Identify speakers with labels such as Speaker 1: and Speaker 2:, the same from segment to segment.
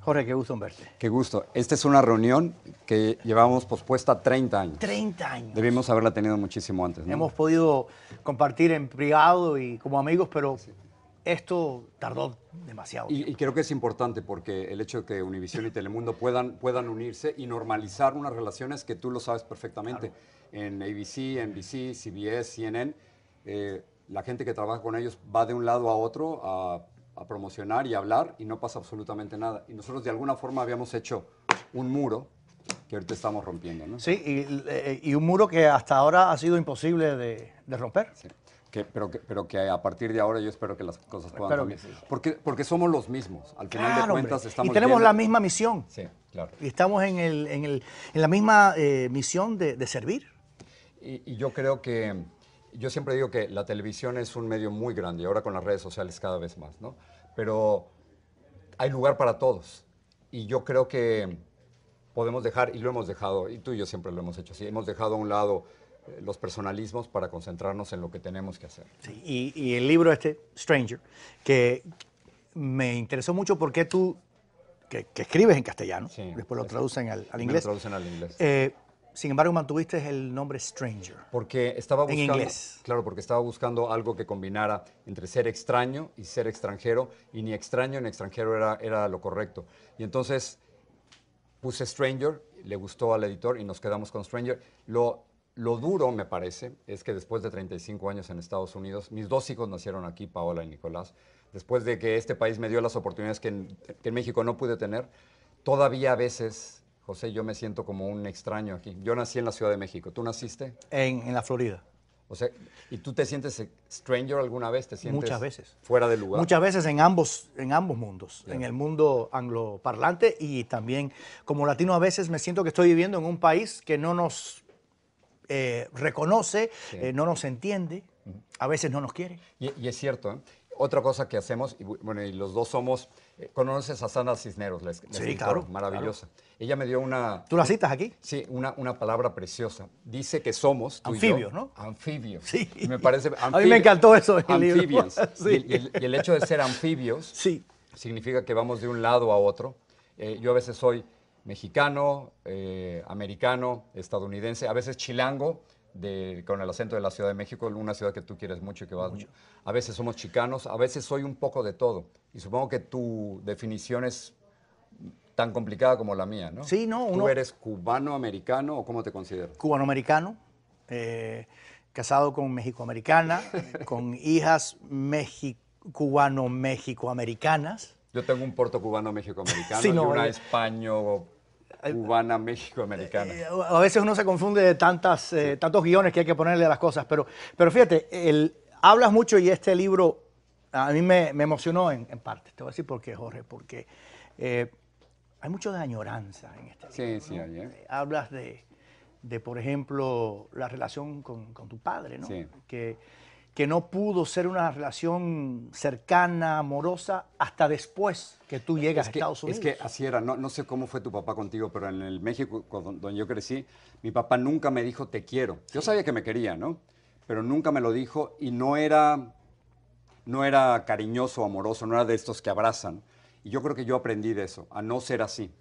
Speaker 1: Jorge, qué gusto verte.
Speaker 2: Qué gusto. Esta es una reunión que llevamos pospuesta 30 años.
Speaker 1: 30 años.
Speaker 2: Debimos haberla tenido muchísimo antes. Hemos
Speaker 1: podido compartir en privado y como amigos, pero esto tardó demasiado.
Speaker 2: Y, creo que es importante porque el hecho de que Univisión y Telemundo puedan, puedan unirse y normalizar unas relaciones que tú lo sabes perfectamente. En ABC, NBC, CBS, CNN, eh, la gente que trabaja con ellos va de un lado a otro a a promocionar y hablar y no pasa absolutamente nada. Y nosotros de alguna forma habíamos hecho un muro que ahorita estamos rompiendo. ¿no? Sí, eh, y, un
Speaker 1: muro que hasta ahora ha sido imposible de, de romper. Sí.
Speaker 2: Que, pero, que, pero que a partir de ahora yo espero que las cosas puedan cambiar. Porque, porque somos los mismos, al final de cuentas estamos... Y tenemos la misma misión. Sí,
Speaker 1: claro. Y estamos en, el, en, el, en la misma eh,
Speaker 2: misión de, de servir. Y, y, yo creo que... Yo siempre digo que la televisión es un medio muy grande y ahora con las redes sociales cada vez más, ¿no? pero hay lugar para todos. Y yo creo que podemos dejar, y lo hemos dejado, y tú y yo siempre lo hemos hecho así, hemos dejado a un lado eh, los personalismos para concentrarnos en lo que tenemos que hacer.
Speaker 1: Sí, y, el libro este, Stranger, que me interesó mucho porque tú,
Speaker 2: que, escribes en castellano, después lo traducen al, inglés. Lo traducen al inglés
Speaker 1: sin embargo, mantuviste el nombre Stranger. Porque estaba buscando. inglés.
Speaker 2: Claro, porque estaba buscando algo que combinara entre ser extraño y ser extranjero, y ni extraño ni extranjero era, era lo correcto. Y entonces puse Stranger, le gustó al editor y nos quedamos con Stranger. Lo, lo duro, me parece, es que después de 35 años en Estados Unidos, mis dos hijos nacieron aquí, Paola y Nicolás. Después de que este país me dio las oportunidades que en, que en México no pude tener, todavía a veces o sea, yo me siento como un extraño aquí. Yo nací en la Ciudad de México. ¿Tú naciste?
Speaker 1: En, la Florida.
Speaker 2: O sea, ¿y tú te sientes stranger alguna vez? ¿Te sientes Muchas veces. fuera de lugar? Muchas veces
Speaker 1: en ambos, en ambos mundos, en el mundo angloparlante y también como latino a veces me siento que estoy viviendo en un país que no nos eh, reconoce, eh, no nos entiende, a veces no
Speaker 2: nos quiere. Y, y es cierto, ¿eh? Otra cosa que hacemos, y bueno, y los dos somos, eh, conoces a Sandra Cisneros, la, escritora, maravillosa. Ella me dio una... ¿Tú la citas aquí? Sí, una, una palabra preciosa. Dice que somos... anfibios, ¿no? Anfibios. Sí. me parece... a mí me encantó eso. anfibios. y, el, hecho de ser anfibios sí. significa que vamos de un lado a otro. Eh, yo a veces soy mexicano, eh, americano, estadounidense, a veces chilango, con el acento de la Ciudad de México, una ciudad que tú quieres mucho y que vas mucho. A veces somos chicanos, a veces soy un poco de todo. Y supongo que tu definición es tan complicada como la mía, ¿no? Sí, no. ¿Tú eres cubano-americano o cómo te consideras?
Speaker 1: Cubano-americano, eh, casado con mexicoamericana, con hijas cubano-mexicoamericanas.
Speaker 2: Yo tengo un puerto cubano-mexicoamericano americano y una española. Eh, español cubana, México-americana. Eh, eh,
Speaker 1: a veces uno se confunde de tantas, eh, tantos guiones que hay que ponerle a las cosas, pero, pero fíjate, hablas mucho y este libro a mí me, emocionó en, parte. Te voy a decir por qué, Jorge, porque hay mucho de añoranza en este libro. Sí, Hablas de, por ejemplo, la relación con, tu padre, ¿no? Que, que no pudo ser una relación cercana, amorosa, hasta después que tú llegas
Speaker 2: a Estados Unidos. Es que así era, no, no, sé cómo fue tu papá contigo, pero en el México, donde yo crecí, mi papá nunca me dijo te quiero. Yo sabía que me quería, ¿no? Pero nunca me lo dijo y no era, no era cariñoso, amoroso, no era de estos que abrazan. Y yo creo que yo aprendí de eso, a no ser así.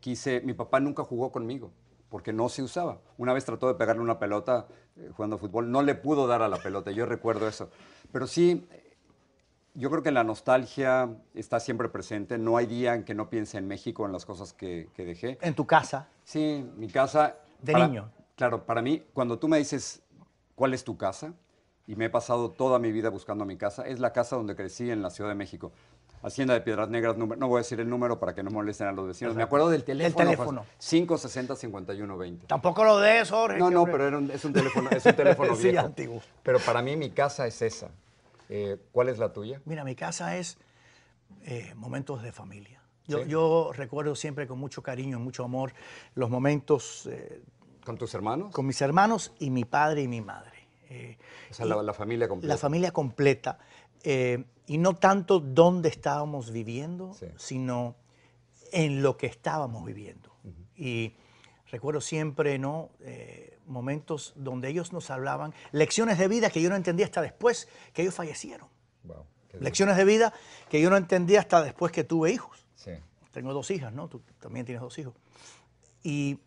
Speaker 2: Quise, mi papá nunca jugó conmigo porque no se usaba. Una vez trató de pegarle una pelota eh, jugando fútbol, no le pudo dar a la pelota, yo recuerdo eso. Pero sí, yo creo que la nostalgia está siempre presente. No hay día en que no piense en México, en las cosas que, dejé.
Speaker 1: ¿En tu casa?
Speaker 2: Sí, mi casa. ¿De niño? Claro, para mí, cuando tú me dices, ¿cuál es tu casa? Y me he pasado toda mi vida buscando mi casa. Es la casa donde crecí en la Ciudad de México. Hacienda de Piedras Negras, no voy a decir el número para que no molesten a los vecinos. Me acuerdo del teléfono. El teléfono. 560-5120.
Speaker 1: Tampoco lo de Jorge. No, no, pero es un teléfono, es un teléfono sí, antiguo.
Speaker 2: Pero para mí mi casa es esa. Eh, ¿Cuál es la tuya?
Speaker 1: Mira, mi casa
Speaker 2: es eh, momentos de familia.
Speaker 1: Yo, recuerdo siempre con mucho cariño, mucho amor, los momentos... Eh, ¿Con tus hermanos? Con mis hermanos y mi padre y mi madre.
Speaker 2: o sea, la, familia completa. La familia
Speaker 1: completa y no tanto dónde estábamos viviendo, sino en lo que estábamos viviendo. Y recuerdo siempre, ¿no? Eh, momentos donde ellos nos hablaban, lecciones de vida que yo no entendía hasta después que ellos fallecieron. lecciones de vida que yo no entendía hasta después que tuve hijos. Tengo dos hijas, ¿no? Tú también tienes dos hijos. Y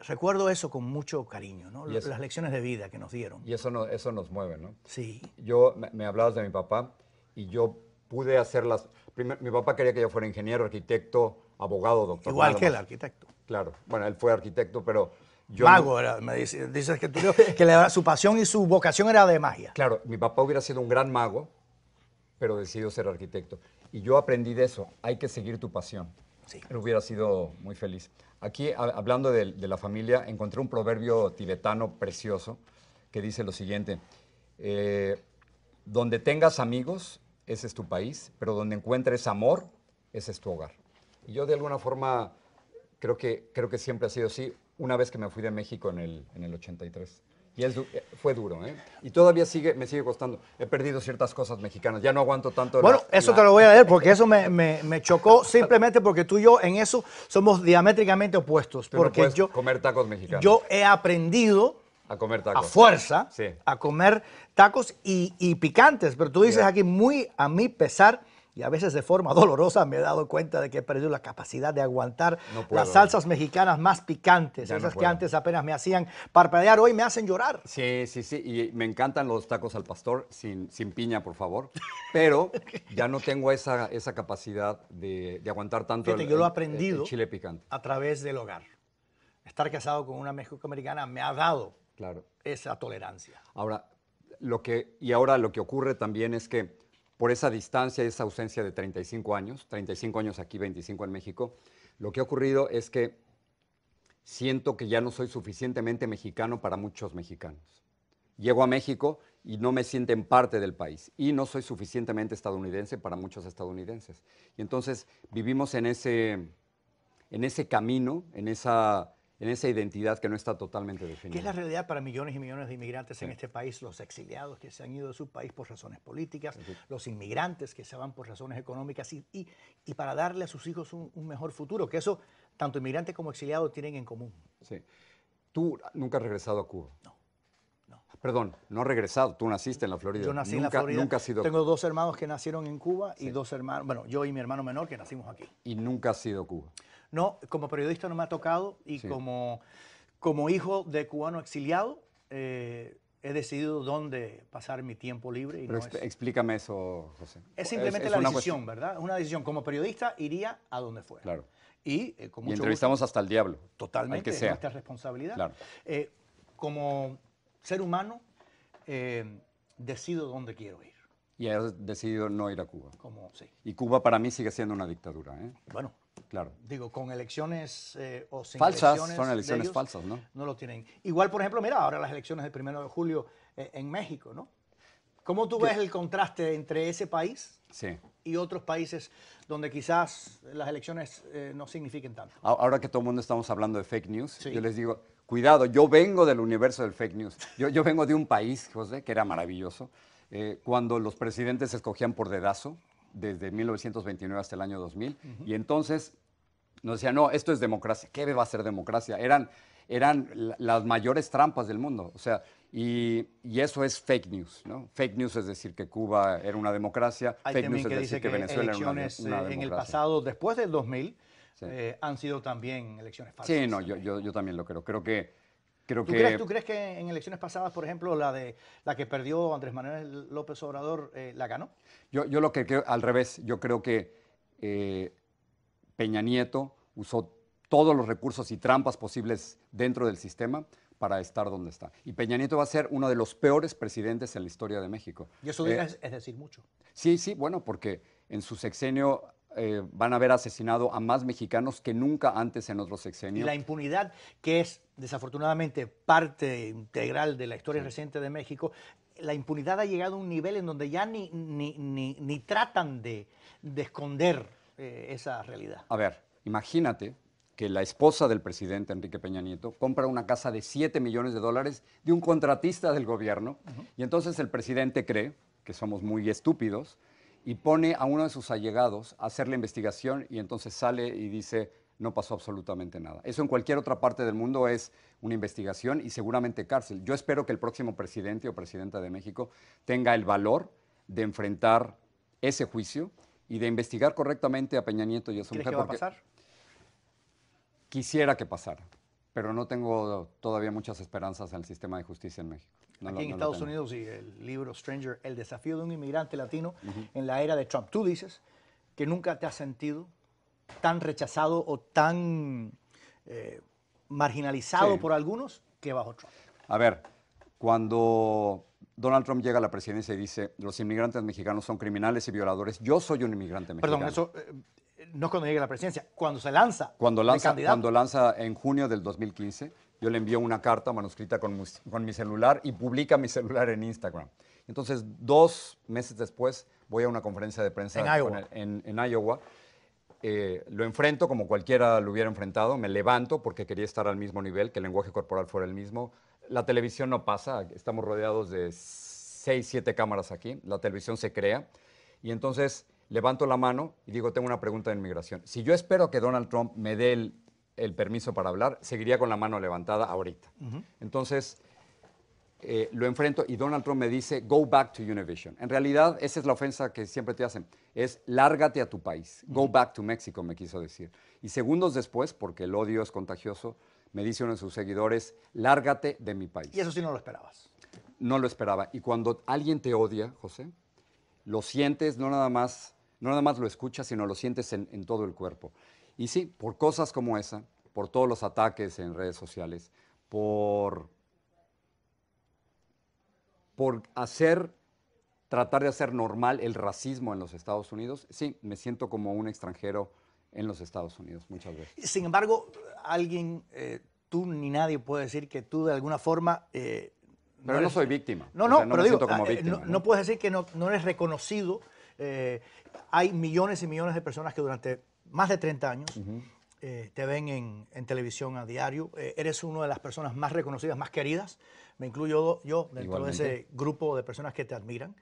Speaker 1: recuerdo eso con mucho cariño,
Speaker 2: ¿no? Las lecciones de vida que nos dieron. Y eso, no, eso nos mueve, ¿no? Sí. Yo, me, me hablabas de mi papá y yo pude hacer las... mi papá quería que yo fuera ingeniero, arquitecto, abogado, doctor. Igual que el arquitecto. Claro, bueno, él fue arquitecto, pero yo... Mago, era, me dices, que, tú, que su pasión y su vocación era de magia. Claro, mi papá hubiera sido un gran mago, pero decidió ser arquitecto. Y yo aprendí de eso, hay que seguir tu pasión. Sí. Él hubiera sido muy feliz. Aquí, hablando de, la familia, encontré un proverbio tibetano precioso que dice lo siguiente, eh, donde tengas amigos, ese es tu país, pero donde encuentres amor, ese es tu hogar. Y yo de alguna forma creo que, creo que siempre ha sido así, una vez que me fui de México en el, en el 83. Y eh, fue duro, ¿eh? Y todavía sigue, me sigue costando. He perdido ciertas cosas mexicanas, ya no aguanto tanto. Bueno, eso te lo voy
Speaker 1: a leer porque eso me, chocó simplemente porque tú y yo en eso somos diamétricamente opuestos. porque
Speaker 2: yo. Comer tacos mexicanos. Yo
Speaker 1: he aprendido
Speaker 2: a comer tacos. A fuerza, sí.
Speaker 1: a comer tacos y, picantes. Pero tú dices aquí, muy a mi pesar, y a veces de forma dolorosa me he dado cuenta de que he perdido la capacidad de aguantar las salsas mexicanas más picantes, esas que antes apenas me hacían
Speaker 2: parpadear, hoy me hacen llorar. Sí, sí, sí, y me encantan los tacos al pastor, sin, piña, por favor, pero ya no tengo esa, esa capacidad de, aguantar tanto Fíjate, yo lo he aprendido
Speaker 1: A través del hogar. Estar casado con una mexicoamericana me ha dado Claro. Esa tolerancia.
Speaker 2: Ahora, lo que, y ahora lo que ocurre también es que por esa distancia, esa ausencia de 35 años, 35 años aquí, 25 en México, lo que ha ocurrido es que siento que ya no soy suficientemente mexicano para muchos mexicanos. Llego a México y no me sienten parte del país y no soy suficientemente estadounidense para muchos estadounidenses. Y entonces vivimos en ese, en ese camino, en esa en esa identidad que no está totalmente definida. ¿Qué es la realidad
Speaker 1: para millones y millones de inmigrantes en este país, los exiliados que se han ido de su país por razones políticas, los inmigrantes que se van por razones económicas y, para darle a sus hijos un, mejor futuro, que eso tanto inmigrantes como exiliados tienen en común.
Speaker 2: Sí. ¿Tú nunca has regresado a Cuba? No. Perdón, no has regresado, tú naciste en la Florida. Yo nací en la Florida. Nunca sido Tengo
Speaker 1: dos hermanos que nacieron en Cuba y dos hermanos, bueno, yo y mi hermano menor que nacimos aquí.
Speaker 2: Y nunca has sido Cuba.
Speaker 1: No, como periodista no me ha tocado y como, como hijo de cubano exiliado eh, he decidido dónde pasar mi tiempo libre. Pero
Speaker 2: explícame eso, José. Es simplemente la decisión,
Speaker 1: ¿verdad? ¿verdad? Una decisión. Como periodista iría a donde fuera. Claro. Y, eh, entrevistamos hasta el diablo. Totalmente, que sea. es nuestra responsabilidad. Eh, como ser humano, decido dónde quiero ir.
Speaker 2: Y he decidido no ir a Cuba. Como, Y Cuba para mí sigue siendo una dictadura. ¿eh? Bueno, Claro.
Speaker 1: Digo, con elecciones eh, o sin falsas, Son elecciones falsas, ¿no? No lo tienen. Igual, por ejemplo, mira, ahora las elecciones del primero de julio eh, en México, ¿no? ¿Cómo tú ves el contraste entre ese país sí. y otros países donde quizás las elecciones eh, no signifiquen tanto?
Speaker 2: Ahora que todo el mundo estamos hablando de fake news, yo les digo, cuidado, yo vengo del universo del fake news. Yo, yo vengo de un país, José, que era maravilloso, cuando los presidentes escogían por dedazo, desde 1929 hasta el año 2000, y entonces nos decían, no, esto es democracia, ¿qué va a ser democracia? Eran, eran las mayores trampas del mundo, o sea, y, eso es fake news, ¿no? Fake news es decir que Cuba era una democracia, fake news es decir que, Venezuela era una, eh, En el pasado,
Speaker 1: después del 2000, eh, han sido también elecciones
Speaker 2: falsas. Sí, no, yo, también lo creo, creo que... ¿Tú, crees, ¿Tú,
Speaker 1: crees, que en elecciones pasadas, por ejemplo, la de la que perdió Andrés Manuel López Obrador, eh, la ganó?
Speaker 2: Yo, yo, lo que creo, al revés, yo creo que Peña Nieto usó todos los recursos y trampas posibles dentro del sistema para estar donde está. Y Peña Nieto va a ser uno de los peores presidentes en la historia de México. Y eso eh, es, decir mucho. Sí, sí, bueno, porque en su sexenio eh, van a haber asesinado a más mexicanos que nunca antes en otros sexenios. Y la
Speaker 1: impunidad, que es desafortunadamente parte integral de la historia reciente de México, la impunidad ha llegado a un nivel en donde ya ni, ni, tratan de, de esconder eh, esa realidad.
Speaker 2: A ver, imagínate que la esposa del presidente Enrique Peña Nieto compra una casa de 7 millones de dólares de un contratista del gobierno y entonces el presidente cree que somos muy estúpidos y pone a uno de sus allegados a hacer la investigación y entonces sale y dice no pasó absolutamente nada. Eso en cualquier otra parte del mundo es una investigación y seguramente cárcel. Yo espero que el próximo presidente o presidenta de México tenga el valor de enfrentar ese juicio y de investigar correctamente a Peña Nieto y a su mujer. va a pasar? Quisiera que pasara, pero no tengo todavía muchas esperanzas en el sistema de justicia en México. Aquí en Estados
Speaker 1: Unidos y el libro Stranger, El desafío de un inmigrante latino en la era de Trump. Tú dices que nunca te has sentido tan rechazado o tan eh, marginalizado por algunos que
Speaker 2: bajo Trump. A ver, cuando Donald Trump llega a la presidencia y dice, los inmigrantes mexicanos son criminales y violadores, yo soy un inmigrante mexicano. Perdón, eso
Speaker 1: eh, no es cuando llega a la presidencia, cuando se lanza. Cuando lanza, cuando
Speaker 2: lanza en junio del 2015, yo le envío una carta manuscrita con, mi celular y publica mi celular en Instagram. Entonces, dos meses después, voy a una conferencia de prensa en Iowa. Eh, lo enfrento como cualquiera lo hubiera enfrentado, me levanto porque quería estar al mismo nivel, que el lenguaje corporal fuera el mismo, la televisión no pasa, estamos rodeados de seis, siete cámaras aquí, la televisión se crea, y entonces levanto la mano y digo, tengo una pregunta de inmigración. Si yo espero que Donald Trump me dé el, permiso para hablar, seguiría con la mano levantada ahorita. Entonces, eh, lo enfrento y Donald Trump me dice, go back to Univision. En realidad, esa es la ofensa que siempre te hacen, es lárgate a tu país, go back to Mexico, me quiso decir. Y segundos después, porque el odio es contagioso, me dice uno de sus seguidores, lárgate de mi país. Y eso sí no lo esperabas. No lo esperaba. Y cuando alguien te odia, José, lo sientes, no nada más, no nada más lo escuchas, sino lo sientes en, todo el cuerpo. Y sí, por cosas como esa, por todos los ataques en redes sociales, por, por hacer, tratar de hacer normal el racismo en los Estados Unidos, sí, me siento como un extranjero en los Estados Unidos muchas veces.
Speaker 1: Sin embargo, alguien, eh, tú ni nadie puede decir que tú de alguna forma... Eh, pero no, soy
Speaker 2: víctima. No, ah, eh, no, no pero digo, no,
Speaker 1: puedes decir que no, eres reconocido. hay millones y millones de personas que durante más de 30 años te ven en, televisión a diario. eres una de las personas más reconocidas, más queridas. Me incluyo yo dentro de ese grupo de personas que te admiran.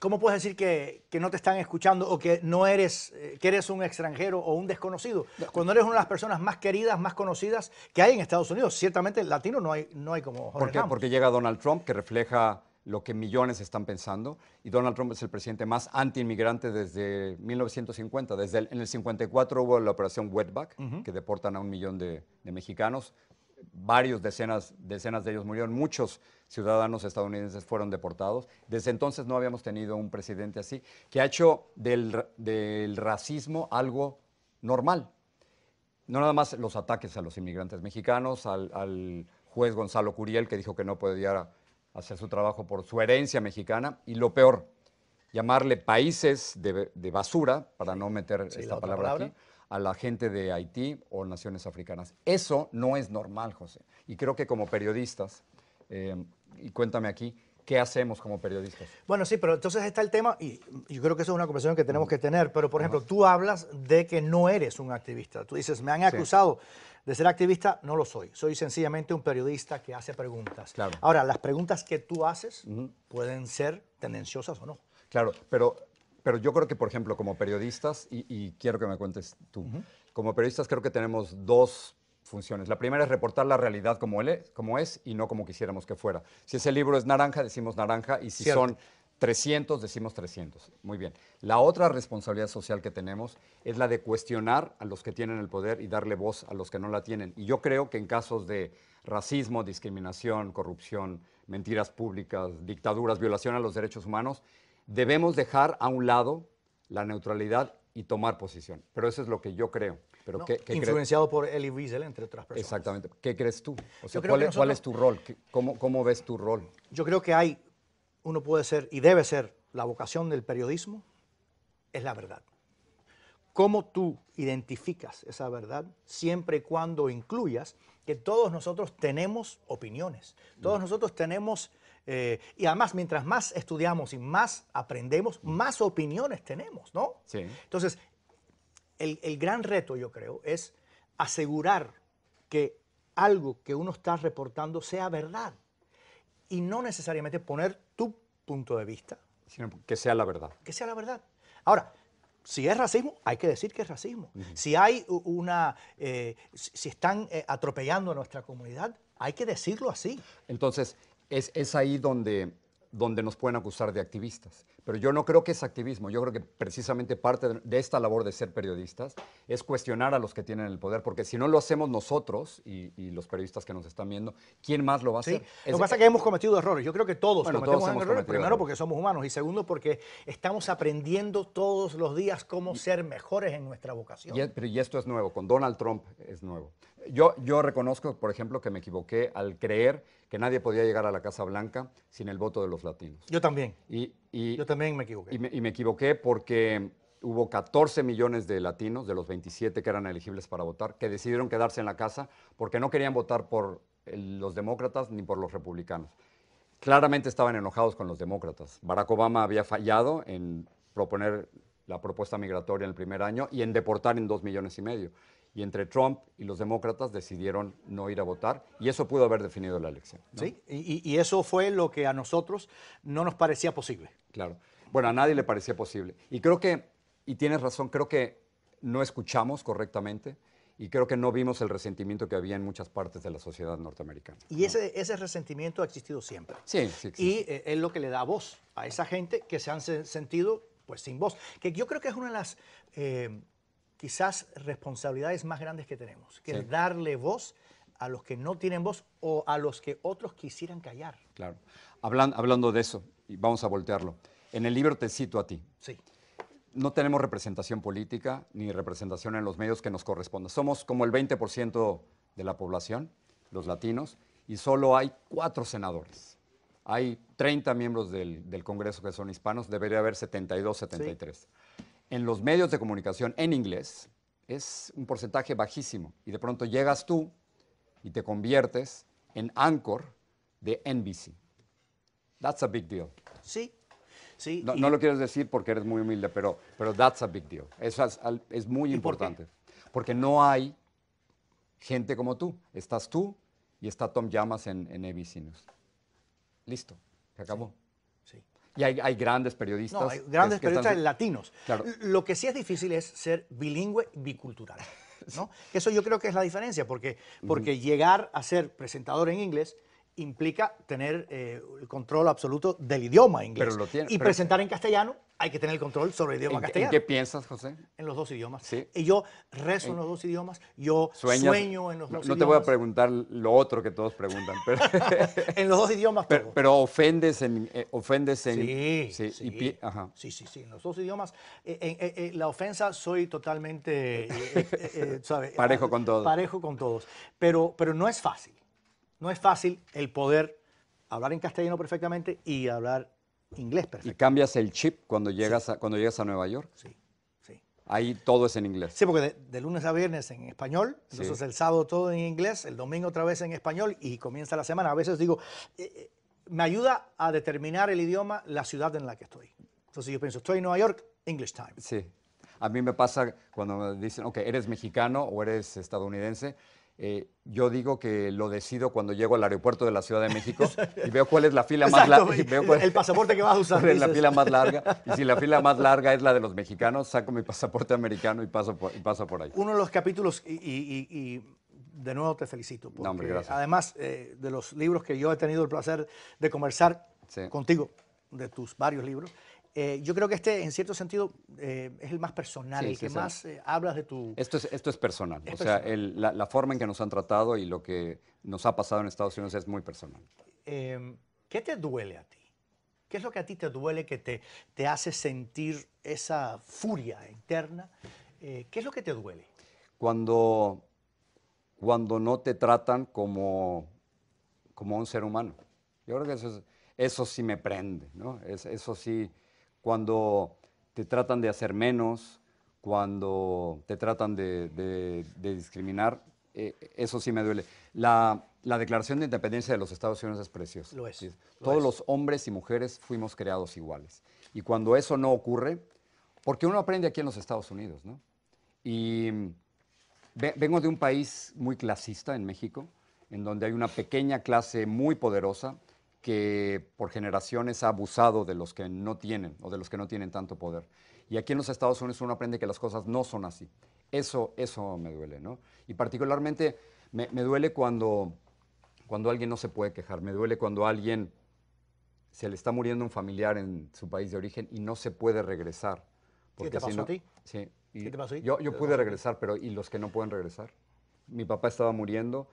Speaker 1: ¿cómo puedes decir que, que, no te están escuchando o que no eres, eh, que eres un extranjero o un desconocido? Cuando eres una de las personas más queridas, más conocidas que hay en Estados Unidos, ciertamente latino no hay, no hay como ¿Por qué? Porque
Speaker 2: llega Donald Trump que refleja lo que millones están pensando y Donald Trump es el presidente más anti-inmigrante desde 1950. Desde en el 54 hubo la operación Wetback, que deportan a un millón de, de mexicanos varios decenas, decenas de ellos murieron, muchos ciudadanos estadounidenses fueron deportados. Desde entonces no habíamos tenido un presidente así, que ha hecho del, racismo algo normal. No nada más los ataques a los inmigrantes mexicanos, al, juez Gonzalo Curiel, que dijo que no podía hacer su trabajo por su herencia mexicana, y lo peor, llamarle países de, basura, para no meter esta palabra, aquí, a la gente de Haití o naciones africanas. Eso no es normal, José. Y creo que como periodistas, eh, y cuéntame aquí, ¿qué hacemos como periodistas? Bueno, sí, pero
Speaker 1: entonces está el tema, y yo creo que eso es una conversación que tenemos que tener, pero por ejemplo, tú hablas de que no eres un activista. Tú dices, me han acusado. De ser activista no lo soy, soy sencillamente un periodista que hace preguntas.
Speaker 2: Claro. Ahora, las preguntas que tú haces pueden ser tendenciosas o no. Claro, pero pero yo creo que, por ejemplo, como periodistas, y, quiero que me cuentes tú, como periodistas creo que tenemos dos funciones. La primera es reportar la realidad e, como, es, y no como quisiéramos que fuera. Si ese libro es naranja, decimos naranja, y si son 300, decimos 300. Muy bien. La otra responsabilidad social que tenemos es la de cuestionar a los que tienen el poder y darle voz a los que no la tienen. Y yo creo que en casos de racismo, discriminación, corrupción, mentiras públicas, dictaduras, violación a los derechos humanos, Debemos dejar a un lado la neutralidad y tomar posición. Pero eso es lo que yo creo. Pero influenciado
Speaker 1: por Elie Wiesel, entre otras personas.
Speaker 2: Exactamente. ¿Qué crees tú? O sea, ¿cuál, es tu rol? ¿Cómo, ¿Cómo ves tu rol?
Speaker 1: Yo creo que hay, uno puede ser y debe ser, la vocación del periodismo es la verdad. Cómo tú identificas esa verdad siempre y cuando incluyas que todos nosotros tenemos opiniones, todos mm. nosotros tenemos eh, y además, mientras más estudiamos y más aprendemos, mm. más opiniones tenemos, ¿no? Sí. Entonces, el, gran reto, yo creo, es asegurar que algo que uno está reportando sea verdad y no necesariamente poner tu punto de vista.
Speaker 2: Sino que sea la verdad. Que sea la
Speaker 1: verdad. Ahora,
Speaker 2: si es racismo,
Speaker 1: hay que decir que es racismo. Si hay una, eh, si están eh, atropellando a nuestra comunidad, hay que
Speaker 2: decirlo así. Entonces, es, ahí donde, donde nos pueden acusar de activistas. Pero yo no creo que es activismo, yo creo que precisamente parte de esta labor de ser periodistas es cuestionar a los que tienen el poder, porque si no lo hacemos nosotros y, los periodistas que nos están viendo, ¿quién más lo va a hacer? Sí. lo que pasa es que hemos cometido errores, yo creo que todos cometemos errores, primero
Speaker 1: porque somos humanos y segundo porque estamos aprendiendo todos los días cómo ser mejores en nuestra vocación.
Speaker 2: y esto es nuevo, con Donald Trump es nuevo. Yo, reconozco, por ejemplo, que me equivoqué al creer que nadie podía llegar a la Casa Blanca sin el voto de los latinos. Yo también. yo también me equivoqué. Y me, y me, equivoqué porque hubo 14 millones de latinos, de los 27 que eran elegibles para votar, que decidieron quedarse en la casa porque no querían votar por los demócratas ni por los republicanos. Claramente estaban enojados con los demócratas. Barack Obama había fallado en proponer la propuesta migratoria en el primer año y en deportar en dos millones y medio y entre Trump y los demócratas decidieron no ir a votar y eso pudo haber definido la elección. Sí, y, eso fue lo
Speaker 1: que a nosotros no nos parecía posible.
Speaker 2: Claro, bueno, a nadie le parecía posible. Y creo que, y tienes razón, creo que no escuchamos correctamente y creo que no vimos el resentimiento que había en muchas partes de la sociedad norteamericana.
Speaker 1: Y ese, ese resentimiento ha existido siempre. Sí, sí. Y eh, es lo que le da voz a esa gente que se han sentido pues sin voz, que yo creo que es una de las... Eh, quizás responsabilidades más grandes que tenemos, que es darle voz a los que no tienen voz o a los que otros quisieran callar.
Speaker 2: Claro. hablando de eso, y vamos a voltearlo, en el libro te cito a ti. Sí. No tenemos representación política ni representación en los medios que nos corresponda. Somos como el 20% de la población, los latinos, y solo hay cuatro senadores. Hay 30 miembros del, del Congreso que son hispanos, debería haber 72, 73 en los medios de comunicación en inglés es un porcentaje bajísimo. Y de pronto llegas tú y te conviertes en anchor de NBC. That's a big deal. Sí, sí. No, lo quieres decir porque eres muy humilde, pero, pero that's a big deal. es, muy importante. porque no hay gente como tú. Estás tú y está Tom Llamas en, en News. Listo, se acabó. Y hay, grandes periodistas. No, hay grandes periodistas latinos.
Speaker 1: Lo que sí es difícil es ser bilingüe, bicultural. ¿no? Eso yo creo que es la diferencia, porque, porque llegar a ser presentador en inglés implica tener eh, el control absoluto del idioma inglés. y presentar en castellano hay que tener el control sobre el idioma castellano. ¿En qué piensas, José? En los dos idiomas. Y yo rezo en, los dos idiomas, yo sueño en los dos idiomas. No te voy a
Speaker 2: preguntar lo otro que todos preguntan. Pero en los dos idiomas. Pero, pero ofendes en... Eh, ofendes en sí, sí, sí, en los
Speaker 1: dos idiomas. Eh, la ofensa soy totalmente... Parejo con todos. Parejo con todos. Pero, pero no es fácil no es fácil el poder hablar en castellano perfectamente y hablar inglés
Speaker 2: perfectamente. Y cambias el chip cuando llegas, a, cuando llegas a Nueva York. Sí, sí. Ahí todo es en inglés. Sí, porque
Speaker 1: de, lunes a viernes en español, entonces el sábado todo en inglés, el domingo otra vez en español y comienza la semana. A veces digo, eh, eh, me ayuda a determinar el idioma, la ciudad en la que estoy. Entonces yo pienso, estoy en Nueva York, English time.
Speaker 2: Sí. A mí me pasa cuando me dicen, ok, eres mexicano o eres estadounidense, eh, yo digo que lo decido cuando llego al aeropuerto de la Ciudad de México y veo cuál es la fila más larga. el pasaporte que vas a usar. la fila más larga. Y si la fila más larga es la de los mexicanos, saco mi pasaporte americano y paso por, y paso por ahí.
Speaker 1: Uno de los capítulos, y, de nuevo te felicito, porque además eh, de los libros que yo he tenido el placer de conversar contigo, de tus varios libros, eh, yo creo que este, en cierto sentido, eh, es el más personal, el que más eh, hablas de tu...
Speaker 2: Esto es, esto es personal, o sea, la, forma en que nos han tratado y lo que nos ha pasado en Estados Unidos es muy personal.
Speaker 1: Em, ¿Qué te duele a ti? ¿Qué es lo que a ti te duele que te, te hace sentir esa furia interna? ¿Qué es lo que te duele?
Speaker 2: Cuando, cuando no te tratan como, como un ser humano. Yo creo que eso, eso sí me prende, ¿no? eso sí cuando te tratan de hacer menos, cuando te tratan de, discriminar, eh, eso sí me duele. La, Declaración de Independencia de los Estados Unidos es preciosa. Lo es, Todos los hombres y mujeres fuimos creados iguales. Y cuando eso no ocurre, porque uno aprende aquí en los Estados Unidos, ¿no? Y mm, vengo de un país muy clasista en México, en donde hay una pequeña clase muy poderosa que por generaciones ha abusado de los que no tienen o de los que no tienen tanto poder. Y aquí en los Estados Unidos uno aprende que las cosas no son así. Eso, eso me duele, ¿no? Y particularmente me, duele cuando, cuando alguien no se puede quejar, me duele cuando alguien se le está muriendo un familiar en su país de origen y no se puede regresar. ¿Qué te pasó a ti? Sí. yo pude regresar, pero ¿y los que no pueden regresar? Mi papá estaba muriendo,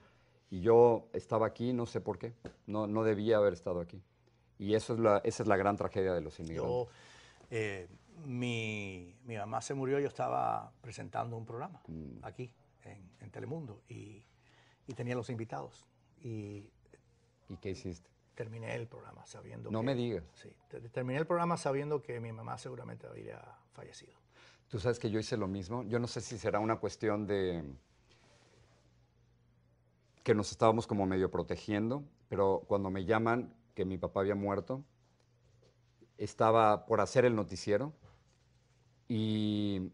Speaker 2: y yo estaba aquí, no sé por qué, no, no debía haber estado aquí. Y eso es la, esa es la gran tragedia de los inmigrantes. Yo,
Speaker 1: eh, mi, mi, mamá se murió, yo estaba presentando un programa mm. aquí, en, Telemundo, y, y, tenía los invitados. Y, qué hiciste? Terminé el programa sabiendo no que... me digas. terminé el programa sabiendo que mi mamá seguramente había fallecido.
Speaker 2: Tú sabes que yo hice lo mismo. Yo no sé si será una cuestión de que nos estábamos como medio protegiendo, pero cuando me llaman que mi papá había muerto, estaba por hacer el noticiero y,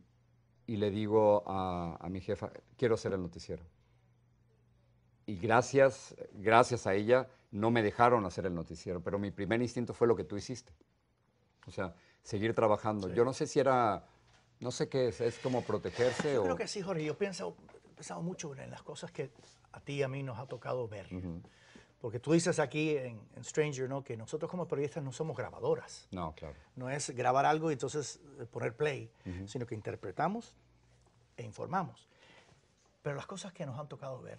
Speaker 2: y le digo a, mi jefa, quiero hacer el noticiero. Y gracias, gracias a ella, no me dejaron hacer el noticiero, pero mi primer instinto fue lo que tú hiciste. O sea, seguir trabajando. Yo no sé si era, no sé qué es, es como protegerse. Yo creo que
Speaker 1: sí, Jorge, yo pienso, pensado mucho en las cosas que a ti y a mí nos ha tocado ver. Porque tú dices aquí en, Stranger, ¿no? Que nosotros como periodistas no somos grabadoras. No, claro. No es grabar algo y entonces eh, poner play, sino que interpretamos e informamos. Pero las cosas que nos han tocado ver,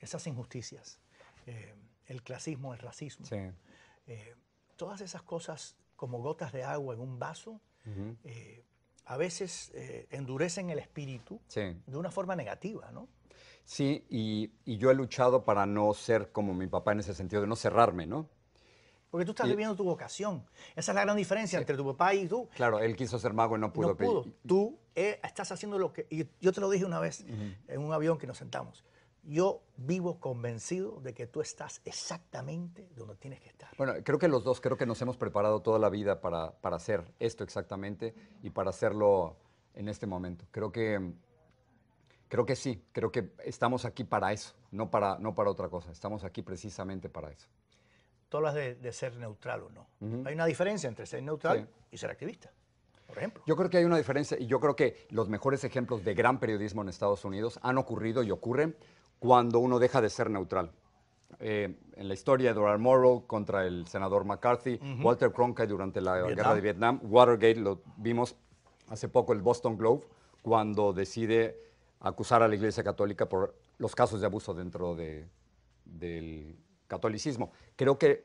Speaker 1: esas injusticias, eh, el clasismo, el racismo, eh, todas esas cosas como gotas de agua en un vaso, a veces eh, endurecen el espíritu de una forma negativa, ¿no?
Speaker 2: Sí, y, yo he luchado para no ser como mi papá en ese sentido, de no cerrarme, ¿no?
Speaker 1: Porque tú estás viviendo tu vocación. Esa es la gran diferencia entre tu papá y tú.
Speaker 2: Claro, él quiso ser mago y no pudo. No pudo.
Speaker 1: Tú eh, estás haciendo lo que... Y yo te lo dije una vez en un avión que nos sentamos yo vivo convencido de que tú estás exactamente donde tienes que
Speaker 2: estar. Bueno, creo que los dos, creo que nos hemos preparado toda la vida para, para hacer esto exactamente y para hacerlo en este momento. Creo que, creo que sí, creo que estamos aquí para eso, no para, no para otra cosa, estamos aquí precisamente para eso.
Speaker 1: ¿Todas hablas de, ser neutral o no. Hay una diferencia entre ser neutral y
Speaker 2: ser activista. Por ejemplo. Yo creo que hay una diferencia y yo creo que los mejores ejemplos de gran periodismo en Estados Unidos han ocurrido y ocurren cuando uno deja de ser neutral. Eh, en la historia de Edward Morrow contra el senador McCarthy, Walter Cronkite durante la guerra de Vietnam, Watergate lo vimos hace poco el Boston Globe cuando decide acusar a la Iglesia Católica por los casos de abuso dentro de, del catolicismo. Creo que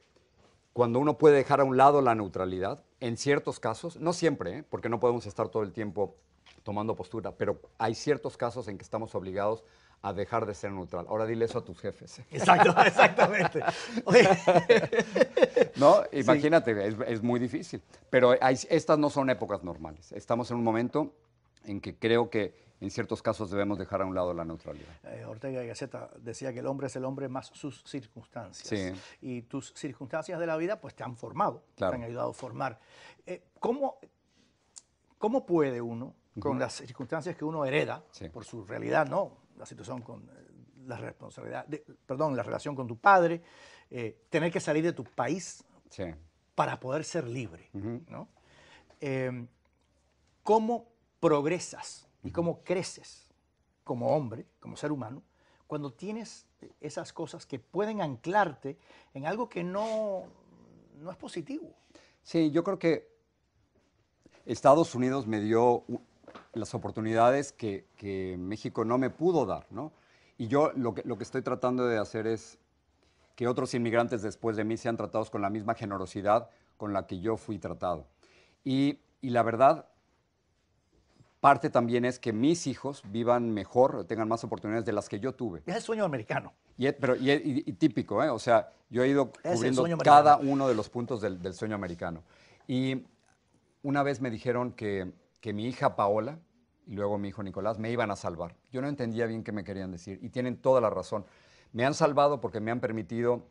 Speaker 2: cuando uno puede dejar a un lado la neutralidad, en ciertos casos, no siempre, ¿eh? porque no podemos estar todo el tiempo tomando postura, pero hay ciertos casos en que estamos obligados a dejar de ser neutral. Ahora dile eso a tus jefes. Exacto, exactamente. no, imagínate, es, muy difícil. Pero estas no son épocas normales. Estamos en un momento en que creo que en ciertos casos debemos dejar a un lado la neutralidad.
Speaker 1: Eh, Ortega y Gasset decía que el hombre es el hombre más sus circunstancias. Y tus circunstancias de la vida pues te han formado, te han ayudado a formar. Eh, ¿cómo, puede uno, con las circunstancias que uno hereda, por su realidad no, la situación con eh, la responsabilidad, de, perdón, la relación con tu padre, eh, tener que salir de tu país para poder ser libre, ¿no? Em, ¿Cómo progresas y cómo creces como hombre, como ser humano, cuando tienes esas cosas que pueden anclarte en algo que no, no es positivo?
Speaker 2: Sí, yo creo que Estados Unidos me dio las oportunidades que, México no me pudo dar, ¿no? Y yo lo que, lo que estoy tratando de hacer es que otros inmigrantes después de mí sean tratados con la misma generosidad con la que yo fui tratado. Y, la verdad, parte también es que mis hijos vivan mejor, tengan más oportunidades de las que yo tuve. Es el sueño americano. Y, pero, y, típico, ¿eh? O sea, yo he ido cubriendo cada uno de los puntos del, sueño americano. Y una vez me dijeron que que mi hija Paola y luego mi hijo Nicolás me iban a salvar. Yo no entendía bien qué me querían decir y tienen toda la razón. Me han salvado porque me han permitido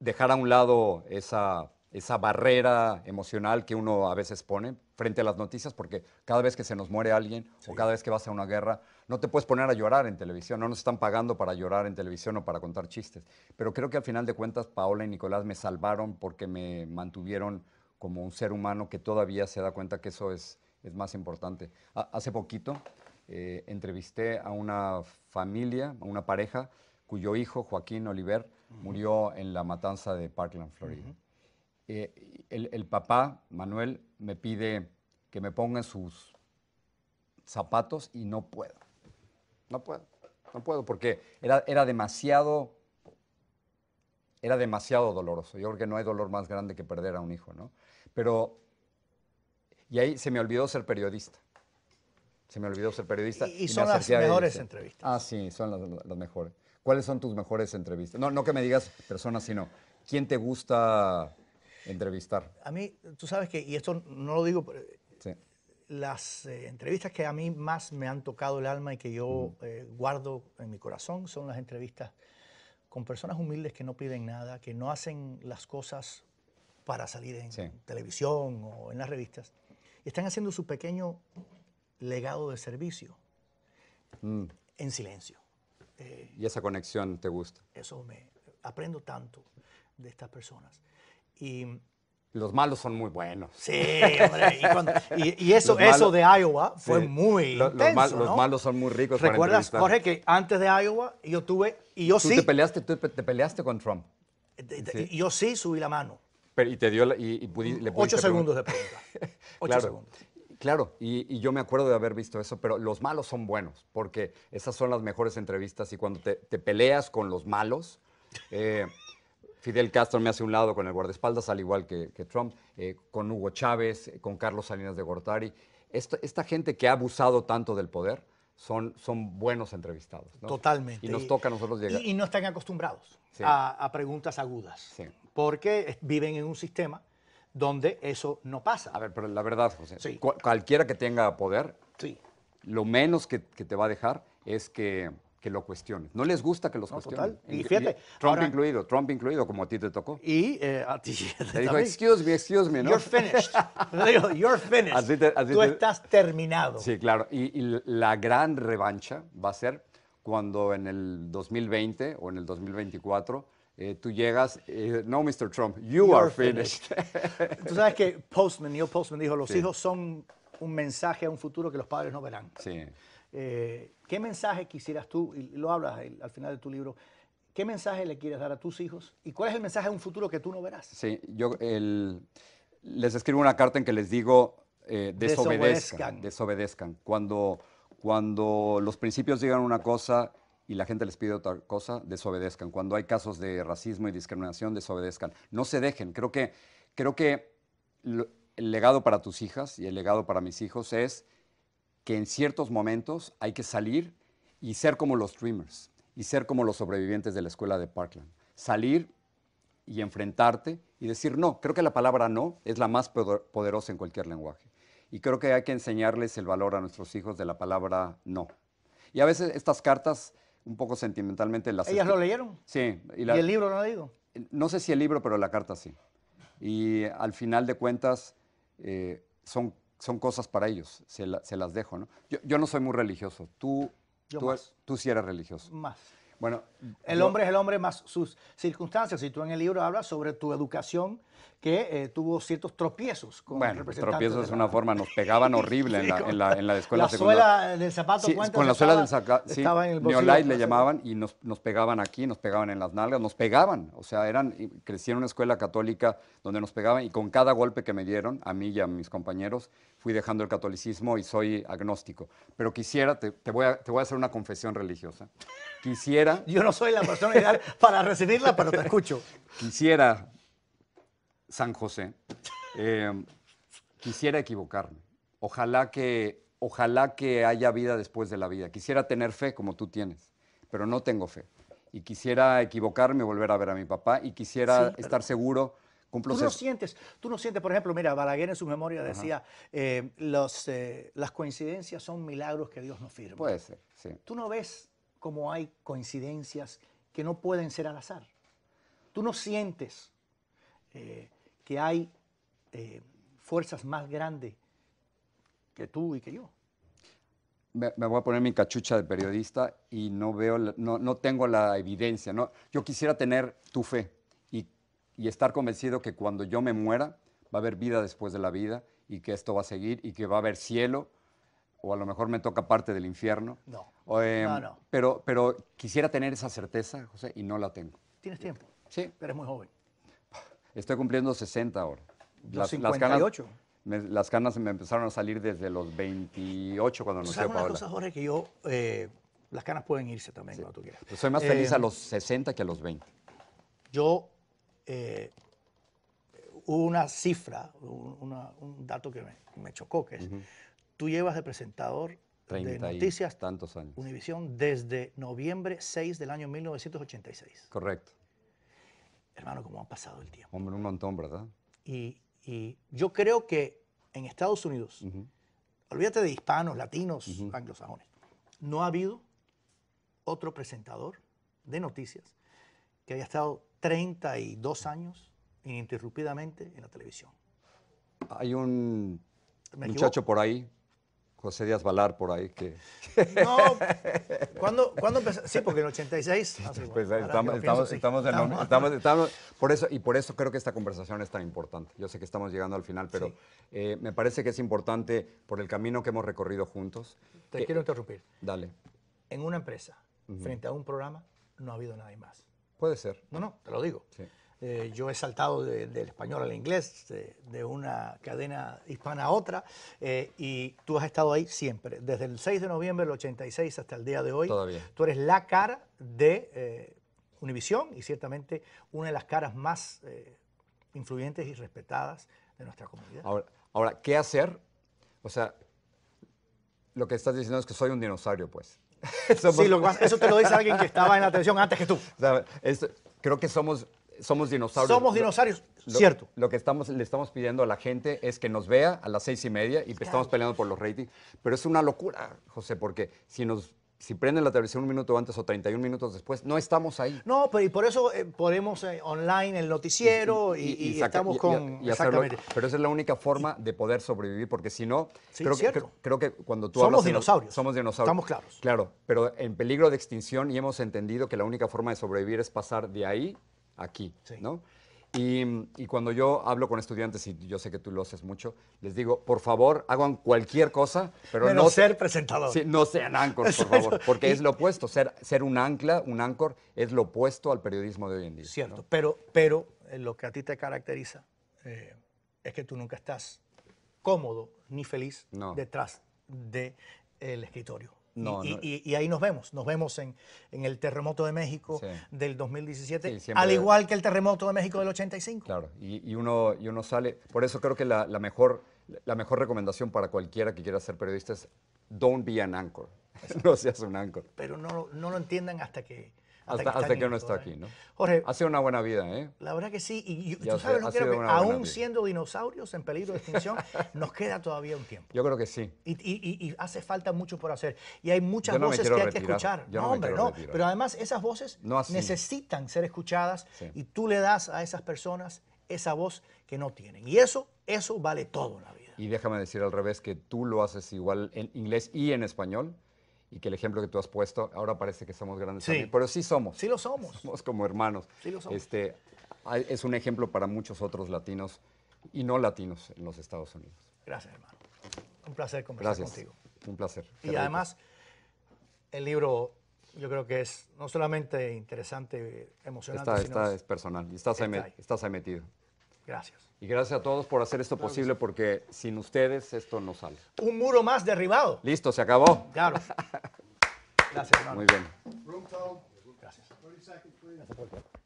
Speaker 2: dejar a un lado esa, esa barrera emocional que uno a veces pone frente a las noticias, porque cada vez que se nos muere alguien o cada vez que vas a una guerra, no te puedes poner a llorar en televisión, no nos están pagando para llorar en televisión o para contar chistes. Pero creo que al final de cuentas Paola y Nicolás me salvaron porque me mantuvieron como un ser humano que todavía se da cuenta que eso es, es más importante. hace poquito eh, entrevisté a una familia, a una pareja, cuyo hijo, Joaquín Oliver, murió en la matanza de Parkland, Florida. Eh, el, papá, Manuel, me pide que me ponga sus zapatos y no puedo. No puedo, no puedo, porque era, era demasiado era demasiado doloroso. Yo creo que no hay dolor más grande que perder a un hijo, ¿no? Pero, y ahí se me olvidó ser periodista. Se me olvidó ser periodista. Y, son las mejores entrevistas. Ah, sí, son las, mejores. ¿Cuáles son tus mejores entrevistas? No, que me digas personas, sino ¿quién te gusta entrevistar? A mí, tú sabes que,
Speaker 1: y esto no lo digo, las eh, entrevistas que a mí más me han tocado el alma y que yo eh, guardo en mi corazón son las entrevistas con personas humildes que no piden nada, que no hacen las cosas para salir en televisión o en las revistas. Y están haciendo su pequeño legado de servicio mm. en silencio. Eh,
Speaker 2: ¿Y esa conexión te gusta? Eso me
Speaker 1: aprendo tanto de estas personas.
Speaker 2: Y los malos son muy buenos. Sí, y, eso, eso de Iowa fue muy los, malos son muy ricos. ¿Recuerdas, Jorge,
Speaker 1: que antes de Iowa yo tuve, y yo ¿Tú sí... Te peleaste, tú te peleaste
Speaker 2: con Trump. Eh, yo
Speaker 1: sí subí la mano
Speaker 2: y te dio y, Ocho segundos de pregunta. Ocho segundos. Claro, y, yo me acuerdo de haber visto eso, pero los malos son buenos, porque esas son las mejores entrevistas y cuando te, peleas con los malos, eh, Fidel Castro me hace un lado con el guardaespaldas, al igual que, Trump, eh, con Hugo Chávez, eh, con Carlos Salinas de Gortari. Esta, gente que ha abusado tanto del poder, son, buenos entrevistados. Totalmente. Y nos toca a nosotros llegar. Y,
Speaker 1: no están acostumbrados a, preguntas agudas. Sí porque viven en un sistema
Speaker 2: donde eso no pasa. A ver, pero la verdad, José, cualquiera que tenga poder, lo menos que, te va a dejar es que, lo cuestiones. No les gusta que los cuestionen. Trump incluido, Trump incluido, como a ti te tocó. Y eh, a ti te dijo, excuse me, excuse me, ¿no? You're finished. you're finished. Tú estás
Speaker 1: terminado.
Speaker 2: Sí, claro. y la gran revancha va a ser cuando en el 2020 o en el 2024 eh, tú llegas, no, Mr. Trump, you, are, finished. tú sabes que Postman,
Speaker 1: Neil Postman dijo, los hijos son un mensaje a un futuro que los padres no verán. Sí. Eh, ¿Qué mensaje quisieras tú, y lo hablas al final de tu libro, qué mensaje le quieres dar a tus hijos y cuál es el mensaje a un futuro que tú no verás?
Speaker 2: Sí, yo les escribo una carta en que les digo, eh, desobedezcan, desobedezcan. Desobedezcan. Cuando, cuando los principios digan una cosa y la gente les pide otra cosa, desobedezcan. Cuando hay casos de racismo y discriminación, desobedezcan. No se dejen. Creo que, creo que el legado para tus hijas y el legado para mis hijos es que en ciertos momentos hay que salir y ser como los streamers y ser como los sobrevivientes de la escuela de Parkland. Salir y enfrentarte y decir no. Creo que la palabra no es la más poderosa en cualquier lenguaje. Y creo que hay que enseñarles el valor a nuestros hijos de la palabra no. Y a veces estas cartas un poco sentimentalmente las... ¿Ellas lo leyeron? Sí. ¿Y, el libro no lo ha leído? No sé si el libro, pero la carta sí. Y al final de cuentas eh, son, son cosas para ellos, se, las dejo, ¿no? Yo, no soy muy religioso, tú, tú, tú sí eres religioso. Más. Bueno, el hombre es el hombre más sus
Speaker 1: circunstancias. Y tú en el libro hablas sobre tu educación que eh, tuvo ciertos tropiezos con
Speaker 2: bueno, tropiezos es una forma, nos pegaban horrible en, la, en, la, en, la, escuela la suela
Speaker 1: del zapato, Con la suela del zapato, sí, Neolite le llamaban
Speaker 2: y nos, pegaban aquí, nos pegaban en las nalgas, nos pegaban. O sea, eran, crecí en una escuela católica donde nos pegaban y con cada golpe que me dieron, a mí y a mis compañeros, fui dejando el catolicismo y soy agnóstico. Pero quisiera, te, voy, a, te voy a hacer una confesión religiosa, quisiera yo no soy la persona ideal para recibirla,
Speaker 1: pero te escucho.
Speaker 2: Quisiera, San José, eh, quisiera equivocarme. Ojalá que, ojalá que haya vida después de la vida. Quisiera tener fe como tú tienes, pero no tengo fe. Y quisiera equivocarme, volver a ver a mi papá y quisiera estar seguro. Tú no
Speaker 1: sientes, tú no sientes, por ejemplo, mira, Balaguer en su memoria decía, eh, los, eh, las coincidencias son milagros que Dios nos firma. Puede ser, sí. Tú no ves como hay coincidencias que no pueden ser al azar. Tú no sientes eh, que hay eh, fuerzas más grandes que tú y que yo.
Speaker 2: Me, voy a poner mi cachucha de periodista y no veo, no, tengo la evidencia. No, yo quisiera tener tu fe y estar convencido que cuando yo me muera va a haber vida después de la vida y que esto va a seguir y que va a haber cielo o a lo mejor me toca parte del infierno. No. Em, no, no. Pero, pero quisiera tener esa certeza, José, y no la tengo.
Speaker 1: ¿Tienes tiempo? Sí. Pero eres muy joven.
Speaker 2: Estoy cumpliendo 60 ahora. Las, Las canas, me, las canas me empezaron a salir desde los 28 cuando nos Paola. Una cosa,
Speaker 1: Jorge, que yo... Eh, las canas pueden irse también cuando tú quieras.
Speaker 2: Pues soy más feliz a em, los 60 que a los 20.
Speaker 1: Yo... hubo eh, una cifra, un, dato que me, chocó, que es... Tú llevas de presentador de noticias tantos años. Univisión desde noviembre 6 del año 1986. Correcto. Hermano, cómo ha
Speaker 2: pasado el tiempo. Hombre, un montón, ¿verdad?
Speaker 1: Y, yo creo que en Estados Unidos, olvídate de hispanos, latinos, anglosajones, no ha habido otro presentador de noticias que haya estado 32 años ininterrumpidamente en la televisión.
Speaker 2: Hay un muchacho por ahí, José Díaz Balar por ahí que... No, ¿cuándo, empezó? Sí, porque en 86... Ah, pues, estamos, estamos, estamos, por eso, y por eso creo que esta conversación es tan importante. Yo sé que estamos llegando al final, pero eh, me parece que es importante por el camino que hemos recorrido juntos. Te eh, quiero interrumpir. Dale.
Speaker 1: En una empresa, frente a un programa, no ha habido nadie más. Puede ser. No, no, te lo digo. Sí. Eh, yo he saltado del español al inglés, de, una cadena hispana a otra, eh, y tú has estado ahí siempre, desde el 6 de noviembre del 86 hasta el día de hoy. Tú eres la cara de eh, Univisión y ciertamente una de las caras más influyentes y respetadas de nuestra comunidad.
Speaker 2: Ahora, ahora, ¿qué hacer? O sea, lo que estás diciendo es que soy un dinosaurio, pues. Sí, eso te lo dice alguien que estaba en la televisión antes que tú. creo que somos somos dinosaurios. Somos dinosaurios, cierto. Lo que estamos, le estamos pidiendo a la gente es que nos vea a las seis y media y estamos peleando por los ratings. Pero es una locura, José, porque si nos si prenden la televisión un minuto antes o 31 minutos después,
Speaker 1: no estamos ahí. No, pero y por eso eh, ponemos eh, online el noticiero y, estamos con... exactamente.
Speaker 2: pero esa es la única forma de poder sobrevivir, porque si no, sí, creo, que, creo, que cuando tú hablas... Somos dinosaurios. Somos dinosaurios. Estamos claros. Claro, pero en peligro de extinción y hemos entendido que la única forma de sobrevivir es pasar de ahí aquí, ¿no? Y, cuando yo hablo con estudiantes, y yo sé que tú lo haces mucho, les digo, por favor, hagan cualquier cosa, pero no ser presentador. no sean ancor, por favor, porque es lo opuesto. Ser, un ancla, un ancor, es lo opuesto al periodismo de hoy en día. Cierto,
Speaker 1: pero, pero eh, lo que a ti te caracteriza eh, es que tú nunca estás cómodo ni feliz detrás del de, escritorio y, ahí nos vemos, nos vemos en, en el terremoto de México del 2017, al
Speaker 2: igual que el terremoto de México del 85. Claro, y, uno, y uno sale, por eso creo que la, la, mejor, la mejor recomendación para cualquiera que quiera ser periodista es don't be an anchor, no seas un anchor. Pero no,
Speaker 1: no lo entiendan hasta que
Speaker 2: hasta, que, no está aquí, ¿no? Jorge. sido una buena vida, ¿eh? La verdad que sí. Y tú sabes, lo que creo que, aún
Speaker 1: siendo dinosaurios en peligro de extinción, nos queda todavía un tiempo. Yo creo que sí. Y, hace falta mucho por hacer. Y hay muchas voces que hay que escuchar. no, hombre, no. Pero además, esas voces necesitan ser escuchadas y tú le das a esas personas esa voz que no tienen.
Speaker 2: Y eso, eso vale todo en la vida. Y déjame decir al revés que tú lo haces igual en inglés y en español y que el ejemplo que tú has puesto, ahora parece que somos grandes pero sí somos. Sí lo somos. Somos como hermanos. Sí lo somos. Este, es un ejemplo para muchos otros latinos y no latinos en los Estados Unidos. Gracias, hermano.
Speaker 1: Un placer conversar contigo. Un placer. y además, el libro yo creo que es no solamente interesante, emocionante, sino... Está,
Speaker 2: es personal. Y estás, estás ahí metido. Gracias. Y gracias a todos por hacer esto posible porque sin ustedes esto no sale.
Speaker 1: Un muro más derribado.
Speaker 2: Listo, se acabó. Claro. gracias, Muy bien.
Speaker 1: Gracias.